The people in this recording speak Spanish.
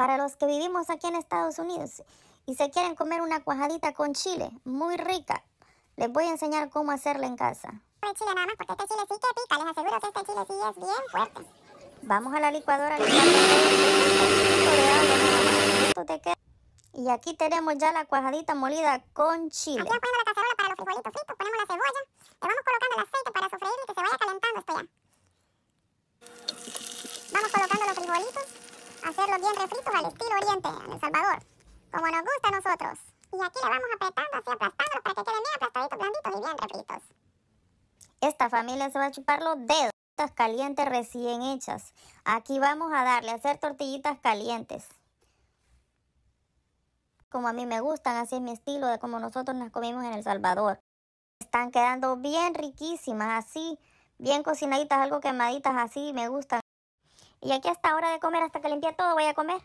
para los que vivimos aquí en Estados Unidos y se quieren comer una cuajadita con chile, muy rica, les voy a enseñar cómo hacerla en casa. El chile nada más, porque este chile sí que pica, les aseguro que este chile sí es bien fuerte. Vamos a la licuadora, Y aquí tenemos ya la cuajadita molida con chile. Aquí la cacerola para los frijolitos fritos, ponemos la cebolla, bien refritos al estilo oriente, en El Salvador, como nos gusta a nosotros. Y aquí le vamos apretando, así aplastándolos para que queden bien aplastaditos, blanditos y bien refritos. Esta familia se va a chupar los dedos calientes recién hechas. Aquí vamos a darle a hacer tortillitas calientes. Como a mí me gustan, así es mi estilo de como nosotros nos comimos en El Salvador. Están quedando bien riquísimas, así, bien cocinaditas, algo quemaditas, así me gustan. Y aquí hasta hora de comer, hasta que limpie todo, voy a comer.